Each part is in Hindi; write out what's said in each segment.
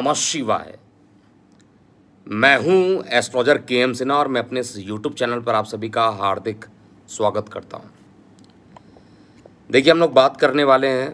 नमः शिवाय मैं हूं एस्ट्रोलॉजर के एम सिन्हा और मैं अपने यूट्यूब चैनल पर आप सभी का हार्दिक स्वागत करता हूं देखिए हम लोग बात करने वाले हैं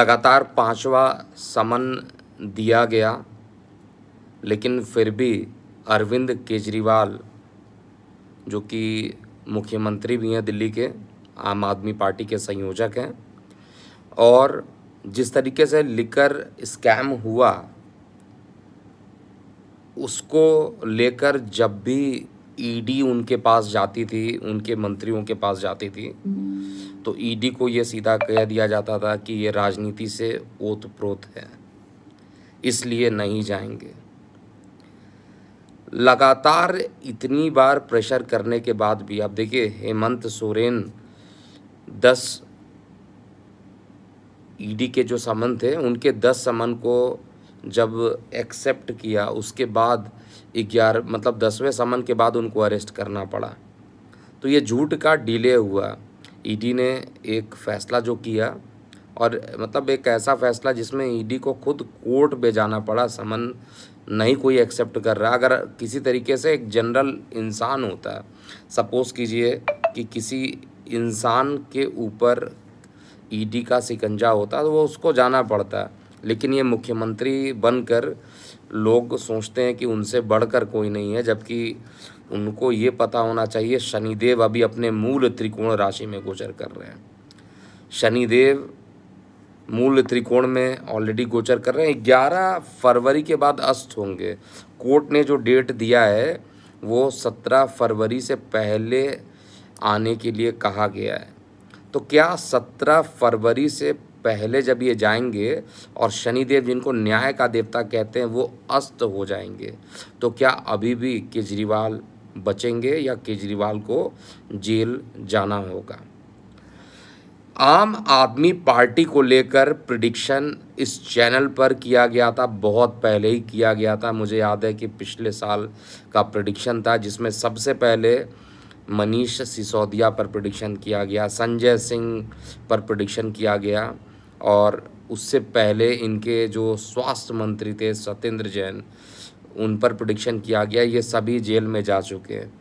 लगातार पांचवा समन दिया गया लेकिन फिर भी अरविंद केजरीवाल जो कि मुख्यमंत्री भी हैं दिल्ली के आम आदमी पार्टी के संयोजक हैं और जिस तरीके से लिकर स्कैम हुआ उसको लेकर जब भी ईडी e उनके पास जाती थी उनके मंत्रियों के पास जाती थी तो ईडी e को यह सीधा कह दिया जाता था कि ये राजनीति से ओतप्रोत है इसलिए नहीं जाएंगे लगातार इतनी बार प्रेशर करने के बाद भी आप देखिए हेमंत सोरेन दस ईडी e के जो समन थे उनके दस समन को जब एक्सेप्ट किया उसके बाद ग्यारह मतलब दसवें समन के बाद उनको अरेस्ट करना पड़ा तो ये झूठ का डिले हुआ ईडी e ने एक फ़ैसला जो किया और मतलब एक ऐसा फैसला जिसमें ईडी e को खुद कोर्ट भेजाना जाना पड़ा समन नहीं कोई एक्सेप्ट कर रहा अगर किसी तरीके से एक जनरल इंसान होता सपोज़ कीजिए कि किसी इंसान के ऊपर ईडी का सिकंजा होता है तो वो उसको जाना पड़ता है लेकिन ये मुख्यमंत्री बनकर लोग सोचते हैं कि उनसे बढ़कर कोई नहीं है जबकि उनको ये पता होना चाहिए शनिदेव अभी अपने मूल त्रिकोण राशि में गोचर कर रहे हैं शनिदेव मूल त्रिकोण में ऑलरेडी गोचर कर रहे हैं ग्यारह फरवरी के बाद अस्त होंगे कोर्ट ने जो डेट दिया है वो सत्रह फरवरी से पहले आने के लिए कहा गया है तो क्या सत्रह फरवरी से पहले जब ये जाएंगे और शनिदेव जिनको न्याय का देवता कहते हैं वो अस्त हो जाएंगे तो क्या अभी भी केजरीवाल बचेंगे या केजरीवाल को जेल जाना होगा आम आदमी पार्टी को लेकर प्रडिक्शन इस चैनल पर किया गया था बहुत पहले ही किया गया था मुझे याद है कि पिछले साल का प्रडिक्शन था जिसमें सबसे पहले मनीष सिसोदिया पर प्रडिक्शन किया गया संजय सिंह पर प्रडिक्शन किया गया और उससे पहले इनके जो स्वास्थ्य मंत्री थे सत्येंद्र जैन उन पर प्रडिक्शन किया गया ये सभी जेल में जा चुके हैं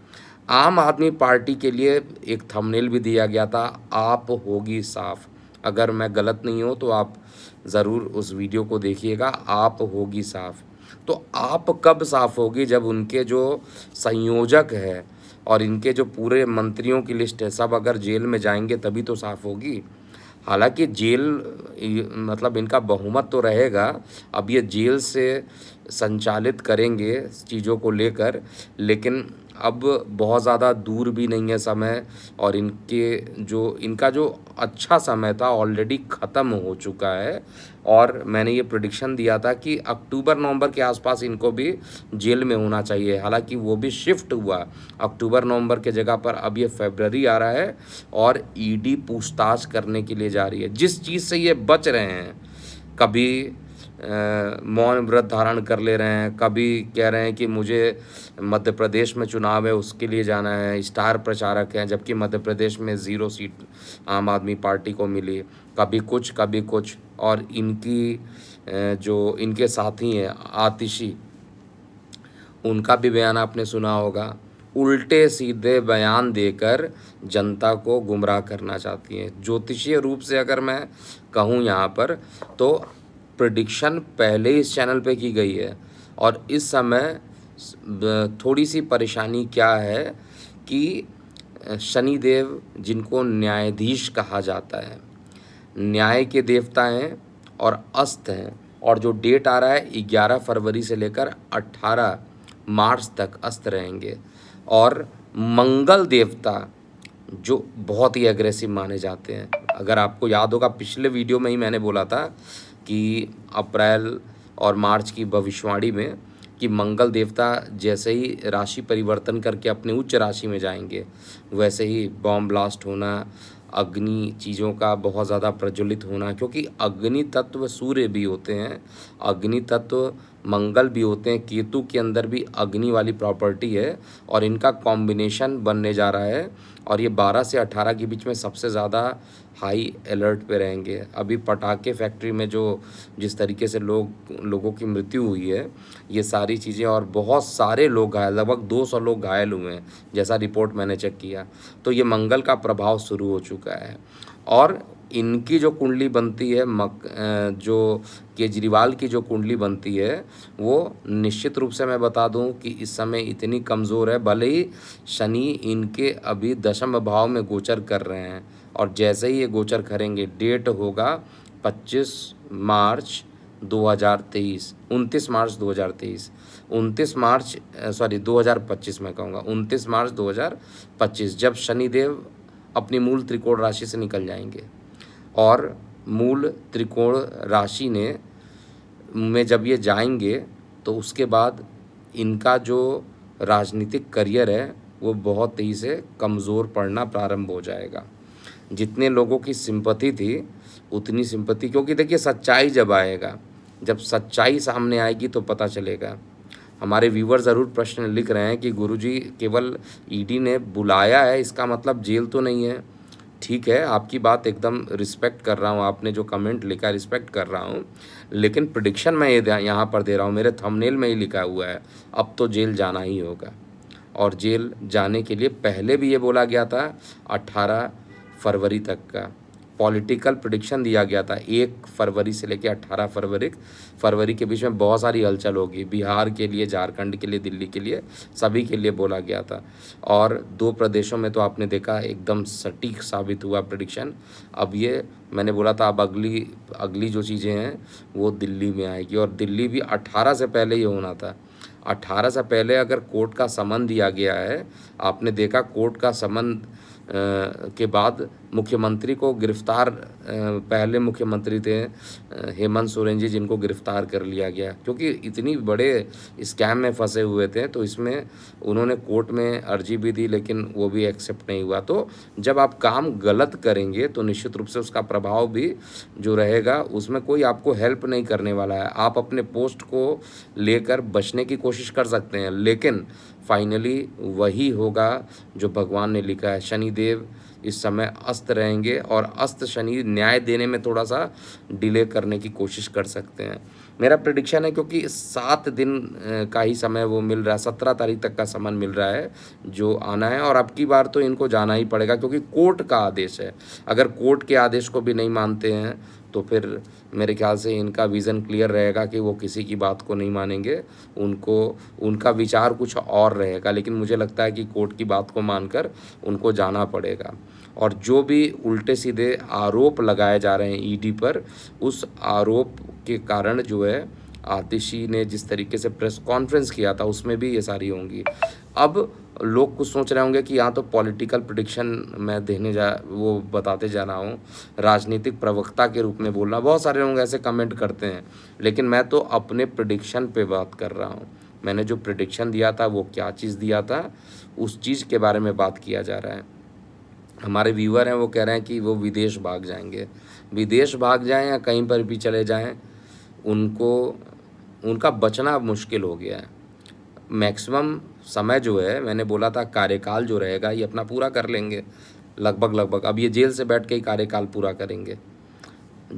आम आदमी पार्टी के लिए एक थंबनेल भी दिया गया था आप होगी साफ अगर मैं गलत नहीं हूँ तो आप ज़रूर उस वीडियो को देखिएगा आप होगी साफ तो आप कब साफ होगी जब उनके जो संयोजक है और इनके जो पूरे मंत्रियों की लिस्ट है सब अगर जेल में जाएंगे तभी तो साफ़ होगी हालांकि जेल मतलब इनका बहुमत तो रहेगा अब ये जेल से संचालित करेंगे चीज़ों को लेकर लेकिन अब बहुत ज़्यादा दूर भी नहीं है समय और इनके जो इनका जो अच्छा समय था ऑलरेडी ख़त्म हो चुका है और मैंने ये प्रडिक्शन दिया था कि अक्टूबर नवंबर के आसपास इनको भी जेल में होना चाहिए हालांकि वो भी शिफ्ट हुआ अक्टूबर नवंबर के जगह पर अब ये फेबररी आ रहा है और ईडी e पूछताछ करने के लिए जा रही है जिस चीज़ से ये बच रहे हैं कभी मौन व्रत धारण कर ले रहे हैं कभी कह रहे हैं कि मुझे मध्य प्रदेश में चुनाव है उसके लिए जाना है स्टार प्रचारक हैं जबकि मध्य प्रदेश में ज़ीरो सीट आम आदमी पार्टी को मिली कभी कुछ कभी कुछ और इनकी जो इनके साथी हैं आतिशी उनका भी बयान आपने सुना होगा उल्टे सीधे बयान देकर जनता को गुमराह करना चाहती हैं ज्योतिषीय रूप से अगर मैं कहूँ यहाँ पर तो प्रडिक्शन पहले इस चैनल पे की गई है और इस समय थोड़ी सी परेशानी क्या है कि शनिदेव जिनको न्यायाधीश कहा जाता है न्याय के देवता हैं और अस्त हैं और जो डेट आ रहा है 11 फरवरी से लेकर 18 मार्च तक अस्त रहेंगे और मंगल देवता जो बहुत ही अग्रेसिव माने जाते हैं अगर आपको याद होगा पिछले वीडियो में ही मैंने बोला था कि अप्रैल और मार्च की भविष्यवाणी में कि मंगल देवता जैसे ही राशि परिवर्तन करके अपने उच्च राशि में जाएंगे वैसे ही बॉम्ब ब्लास्ट होना अग्नि चीज़ों का बहुत ज़्यादा प्रज्वलित होना क्योंकि अग्नि तत्व सूर्य भी होते हैं अग्नि तत्व मंगल भी होते हैं केतु के अंदर भी अग्नि वाली प्रॉपर्टी है और इनका कॉम्बिनेशन बनने जा रहा है और ये 12 से 18 के बीच में सबसे ज़्यादा हाई अलर्ट पे रहेंगे अभी पटाखे फैक्ट्री में जो जिस तरीके से लोग लोगों की मृत्यु हुई है ये सारी चीज़ें और बहुत सारे लोग घायल लगभग 200 लोग घायल हुए हैं जैसा रिपोर्ट मैंने चेक किया तो ये मंगल का प्रभाव शुरू हो चुका है और इनकी जो कुंडली बनती है मक जो केजरीवाल की जो कुंडली बनती है वो निश्चित रूप से मैं बता दूं कि इस समय इतनी कमज़ोर है भले ही शनि इनके अभी दशम भाव में गोचर कर रहे हैं और जैसे ही ये गोचर करेंगे डेट होगा 25 मार्च 2023 29 मार्च 2023 29 मार्च सॉरी 2025 मैं कहूँगा 29 मार्च 2025 जब शनिदेव अपनी मूल त्रिकोण राशि से निकल जाएंगे और मूल त्रिकोण राशि ने में जब ये जाएंगे तो उसके बाद इनका जो राजनीतिक करियर है वो बहुत तेज़ी से कमज़ोर पड़ना प्रारंभ हो जाएगा जितने लोगों की सिंपति थी उतनी सिंपति क्योंकि देखिए सच्चाई जब आएगा जब सच्चाई सामने आएगी तो पता चलेगा हमारे व्यूवर ज़रूर प्रश्न लिख रहे हैं कि गुरुजी केवल ईडी e ने बुलाया है इसका मतलब जेल तो नहीं है ठीक है आपकी बात एकदम रिस्पेक्ट कर रहा हूँ आपने जो कमेंट लिखा रिस्पेक्ट कर रहा हूँ लेकिन प्रडिक्शन मैं ये यहाँ पर दे रहा हूँ मेरे थंबनेल में ही लिखा हुआ है अब तो जेल जाना ही होगा और जेल जाने के लिए पहले भी ये बोला गया था 18 फरवरी तक का पॉलिटिकल प्रडिक्शन दिया गया था एक फरवरी से लेकर अट्ठारह फरवरी फरवरी के बीच में बहुत सारी हलचल होगी बिहार के लिए झारखंड के लिए दिल्ली के लिए सभी के लिए बोला गया था और दो प्रदेशों में तो आपने देखा एकदम सटीक साबित हुआ प्रडिक्शन अब ये मैंने बोला था अब अगली अगली जो चीज़ें हैं वो दिल्ली में आएगी और दिल्ली भी अट्ठारह से पहले ही होना था अट्ठारह से पहले अगर कोर्ट का समन दिया गया है आपने देखा कोर्ट का समन के बाद मुख्यमंत्री को गिरफ्तार पहले मुख्यमंत्री थे हेमंत सोरेन जी जिनको गिरफ्तार कर लिया गया क्योंकि इतनी बड़े स्कैम में फंसे हुए थे तो इसमें उन्होंने कोर्ट में अर्जी भी दी लेकिन वो भी एक्सेप्ट नहीं हुआ तो जब आप काम गलत करेंगे तो निश्चित रूप से उसका प्रभाव भी जो रहेगा उसमें कोई आपको हेल्प नहीं करने वाला है आप अपने पोस्ट को लेकर बचने की कोशिश कर सकते हैं लेकिन फाइनली वही होगा जो भगवान ने लिखा है शनिदेव इस समय अस्त रहेंगे और अस्त शनि न्याय देने में थोड़ा सा डिले करने की कोशिश कर सकते हैं मेरा प्रडिक्शन है क्योंकि सात दिन का ही समय वो मिल रहा है सत्रह तारीख तक का समन मिल रहा है जो आना है और अब की बार तो इनको जाना ही पड़ेगा क्योंकि कोर्ट का आदेश है अगर कोर्ट के आदेश को भी नहीं मानते हैं तो फिर मेरे ख्याल से इनका विज़न क्लियर रहेगा कि वो किसी की बात को नहीं मानेंगे उनको उनका विचार कुछ और रहेगा लेकिन मुझे लगता है कि कोर्ट की बात को मानकर उनको जाना पड़ेगा और जो भी उल्टे सीधे आरोप लगाए जा रहे हैं ईडी e पर उस आरोप के कारण जो है आतिशी ने जिस तरीके से प्रेस कॉन्फ्रेंस किया था उसमें भी ये सारी होंगी अब लोग कुछ सोच रहे होंगे कि यहाँ तो पॉलिटिकल प्रडिक्शन मैं देने जा वो बताते जा रहा हूँ राजनीतिक प्रवक्ता के रूप में बोलना बहुत सारे लोग ऐसे कमेंट करते हैं लेकिन मैं तो अपने प्रडिक्शन पे बात कर रहा हूँ मैंने जो प्रडिक्शन दिया था वो क्या चीज़ दिया था उस चीज़ के बारे में बात किया जा रहा है हमारे व्यूअर हैं वो कह रहे हैं कि वो विदेश भाग जाएंगे विदेश भाग जाएं या कहीं पर भी चले जाएं उनको उनका बचना मुश्किल हो गया है मैक्सिमम समय जो है मैंने बोला था कार्यकाल जो रहेगा ये अपना पूरा कर लेंगे लगभग लगभग अब ये जेल से बैठ के ही कार्यकाल पूरा करेंगे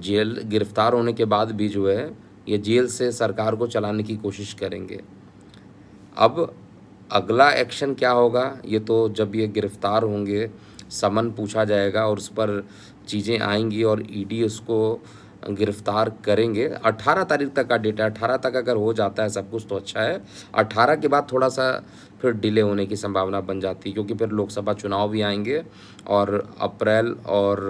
जेल गिरफ्तार होने के बाद भी जो है ये जेल से सरकार को चलाने की कोशिश करेंगे अब अगला एक्शन क्या होगा ये तो जब ये गिरफ़्तार होंगे समन पूछा जाएगा और उस पर चीज़ें आएंगी और ईडी e उसको गिरफ्तार करेंगे 18 तारीख तक का डेटा 18 तक अगर हो जाता है सब कुछ तो अच्छा है 18 के बाद थोड़ा सा फिर डिले होने की संभावना बन जाती है क्योंकि फिर लोकसभा चुनाव भी आएंगे और अप्रैल और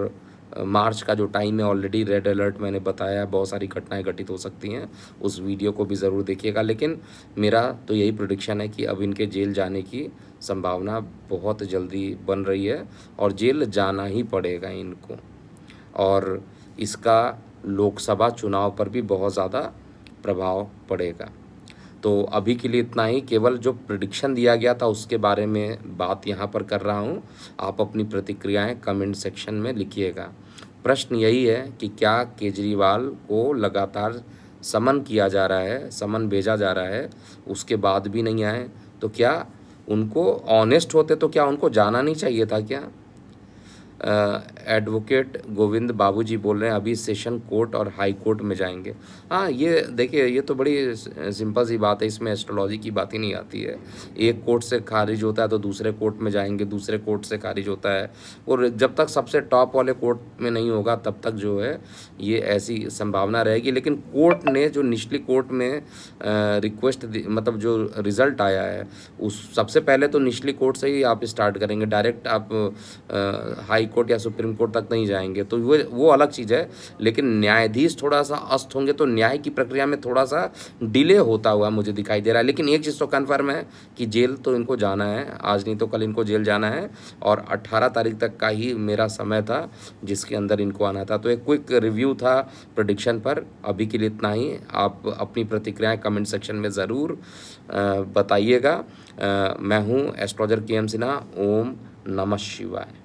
मार्च का जो टाइम है ऑलरेडी रेड अलर्ट मैंने बताया बहुत सारी घटनाएं घटित हो सकती हैं उस वीडियो को भी ज़रूर देखिएगा लेकिन मेरा तो यही प्रोडिक्शन है कि अब इनके जेल जाने की संभावना बहुत जल्दी बन रही है और जेल जाना ही पड़ेगा इनको और इसका लोकसभा चुनाव पर भी बहुत ज़्यादा प्रभाव पड़ेगा तो अभी के लिए इतना ही केवल जो प्रडिक्शन दिया गया था उसके बारे में बात यहाँ पर कर रहा हूँ आप अपनी प्रतिक्रियाएँ कमेंट सेक्शन में लिखिएगा प्रश्न यही है कि क्या केजरीवाल को लगातार समन किया जा रहा है समन भेजा जा रहा है उसके बाद भी नहीं आए तो क्या उनको ऑनेस्ट होते तो क्या उनको जाना नहीं चाहिए था क्या एडवोकेट गोविंद बाबूजी बोल रहे हैं अभी सेशन कोर्ट और हाई कोर्ट में जाएंगे हाँ ये देखिए ये तो बड़ी सिंपल सी बात है इसमें एस्ट्रोलॉजी की बात ही नहीं आती है एक कोर्ट से खारिज होता है तो दूसरे कोर्ट में जाएंगे दूसरे कोर्ट से खारिज होता है और जब तक सबसे टॉप वाले कोर्ट में नहीं होगा तब तक जो है ये ऐसी संभावना रहेगी लेकिन कोर्ट ने जो निचली कोर्ट में रिक्वेस्ट मतलब जो रिज़ल्ट आया है उस सबसे पहले तो निचली कोर्ट से ही आप स्टार्ट करेंगे डायरेक्ट आप हाई हाई कोर्ट या सुप्रीम कोर्ट तक नहीं जाएंगे तो वो वो अलग चीज़ है लेकिन न्यायाधीश थोड़ा सा अस्त होंगे तो न्याय की प्रक्रिया में थोड़ा सा डिले होता हुआ मुझे दिखाई दे रहा है लेकिन एक चीज़ तो कन्फर्म है कि जेल तो इनको जाना है आज नहीं तो कल इनको जेल जाना है और अट्ठारह तारीख तक का ही मेरा समय था जिसके अंदर इनको आना था तो एक क्विक रिव्यू था प्रोडिक्शन पर अभी के लिए इतना ही आप अपनी प्रतिक्रियाएँ कमेंट सेक्शन में ज़रूर बताइएगा मैं हूँ एस्ट्रोजर के एम सिन्हा ओम नमः शिवाय